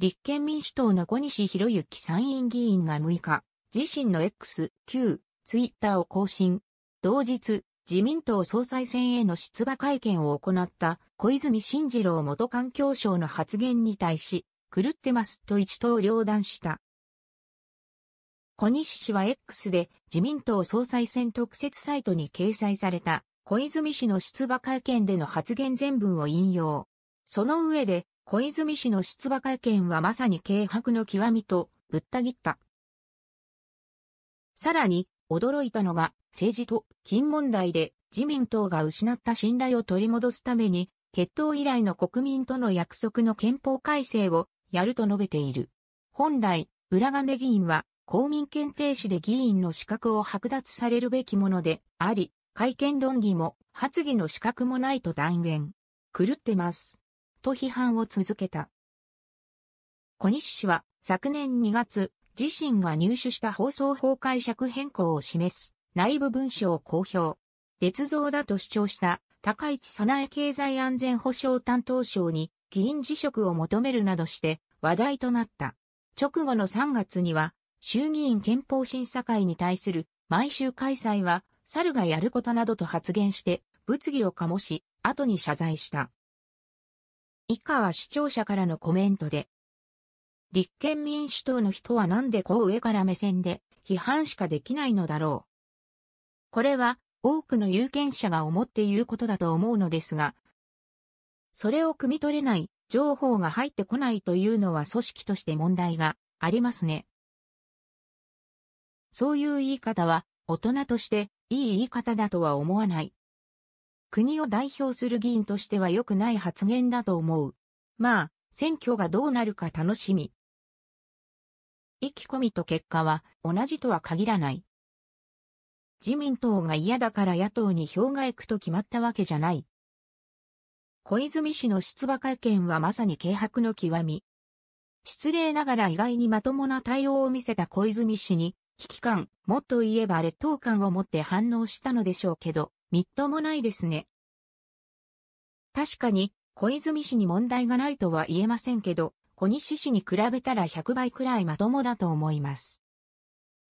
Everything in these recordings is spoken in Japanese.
立憲民主党の小西博之参院議員が6日、自身の X、Q、ツイッターを更新。同日、自民党総裁選への出馬会見を行った小泉進次郎元環境省の発言に対し、狂ってますと一刀両断した。小西氏は X で自民党総裁選特設サイトに掲載された小泉氏の出馬会見での発言全文を引用。その上で、小泉氏の出馬会見はまさに軽薄の極みとぶった切った。さらに、驚いたのが、政治と金問題で自民党が失った信頼を取り戻すために、決闘以来の国民との約束の憲法改正をやると述べている。本来、裏金議員は公民権停止で議員の資格を剥奪されるべきものであり、会見論議も発議の資格もないと断言。狂ってます。と批判を続けた。小西氏は昨年2月、自身が入手した放送法解釈変更を示す内部文書を公表。捏造だと主張した高市早苗経済安全保障担当省に議員辞職を求めるなどして話題となった。直後の3月には衆議院憲法審査会に対する毎週開催は猿がやることなどと発言して物議を醸し、後に謝罪した。以下は視聴者からのコメントで。立憲民主党の人はなんでこう上から目線で批判しかできないのだろう。これは多くの有権者が思って言うことだと思うのですが、それを汲み取れない情報が入ってこないというのは組織として問題がありますね。そういう言い方は大人としていい言い方だとは思わない。国を代表する議員としては良くない発言だと思う。まあ、選挙がどうなるか楽しみ。意気込みと結果は同じとは限らない。自民党が嫌だから野党に票が行くと決まったわけじゃない。小泉氏の出馬会見はまさに軽薄の極み。失礼ながら意外にまともな対応を見せた小泉氏に、危機感、もっと言えば劣等感を持って反応したのでしょうけど、みっともないですね。確かに、小泉氏に問題がないとは言えませんけど、小西氏に比べたら100倍くらいまともだと思います。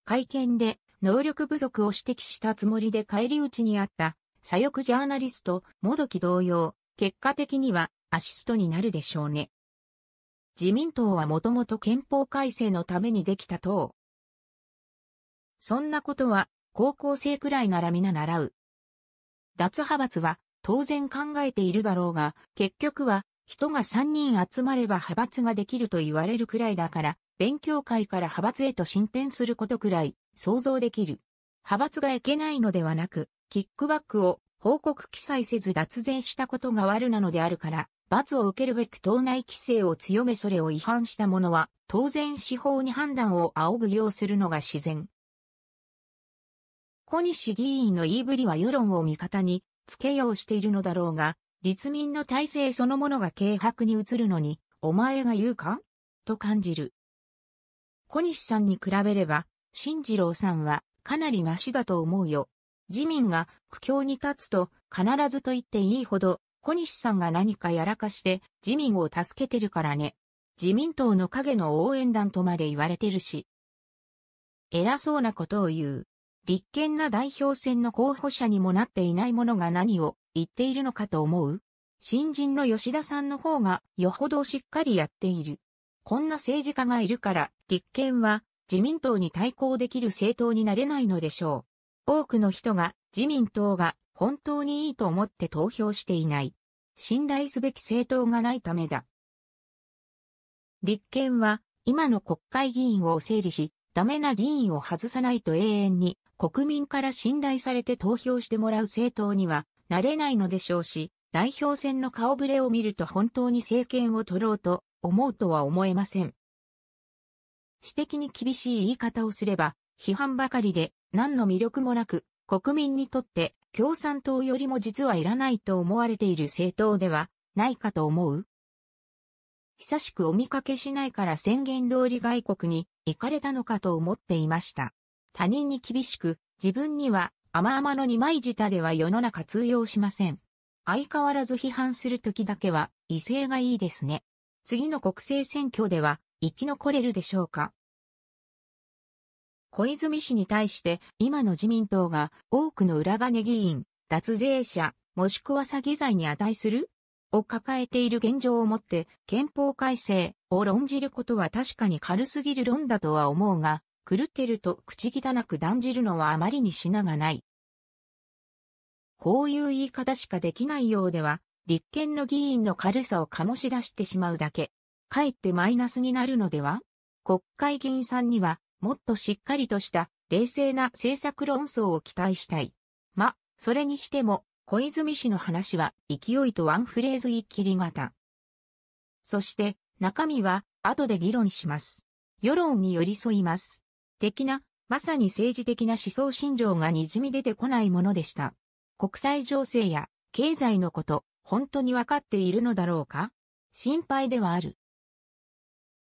会見で、能力不足を指摘したつもりで返り討ちにあった、左翼ジャーナリスト、もどき同様、結果的にはアシストになるでしょうね。自民党はもともと憲法改正のためにできた党。そんなことは、高校生くらいなら皆習う。脱派閥は当然考えているだろうが、結局は人が3人集まれば派閥ができると言われるくらいだから、勉強会から派閥へと進展することくらい想像できる。派閥がいけないのではなく、キックバックを報告記載せず脱税したことが悪なのであるから、罰を受けるべく党内規制を強めそれを違反した者は、当然司法に判断を仰ぐようするのが自然。小西議員の言いぶりは世論を味方につけようしているのだろうが、立民の体制そのものが軽薄に移るのに、お前が言うかと感じる。小西さんに比べれば、新次郎さんはかなりマシだと思うよ。自民が苦境に立つと必ずと言っていいほど、小西さんが何かやらかして自民を助けてるからね。自民党の影の応援団とまで言われてるし。偉そうなことを言う。立憲な代表選の候補者にもなっていない者が何を言っているのかと思う新人の吉田さんの方がよほどしっかりやっている。こんな政治家がいるから立憲は自民党に対抗できる政党になれないのでしょう。多くの人が自民党が本当にいいと思って投票していない。信頼すべき政党がないためだ。立憲は今の国会議員を整理し、ダメな議員を外さないと永遠に国民から信頼されて投票してもらう政党にはなれないのでしょうし、代表選の顔ぶれを見ると本当に政権を取ろうと思うとは思えません。私的に厳しい言い方をすれば、批判ばかりで何の魅力もなく、国民にとって共産党よりも実はいらないと思われている政党ではないかと思う久しくお見かけしないから宣言通り外国に行かれたのかと思っていました。他人に厳しく、自分には甘々の二枚舌では世の中通用しません。相変わらず批判する時だけは威勢がいいですね。次の国政選挙では生き残れるでしょうか小泉氏に対して今の自民党が多くの裏金議員、脱税者、もしくは詐欺罪に値するを抱えている現状をもって憲法改正を論じることは確かに軽すぎる論だとは思うが、狂ってると口汚く断じるのはあまりに品がない。こういう言い方しかできないようでは、立憲の議員の軽さを醸し出してしまうだけ、かえってマイナスになるのでは国会議員さんには、もっとしっかりとした冷静な政策論争を期待したい。ま、それにしても、小泉氏の話は勢いとワンフレーズ一切り型。そして中身は後で議論します。世論に寄り添います。的な、まさに政治的な思想信条が滲み出てこないものでした。国際情勢や経済のこと、本当にわかっているのだろうか心配ではある。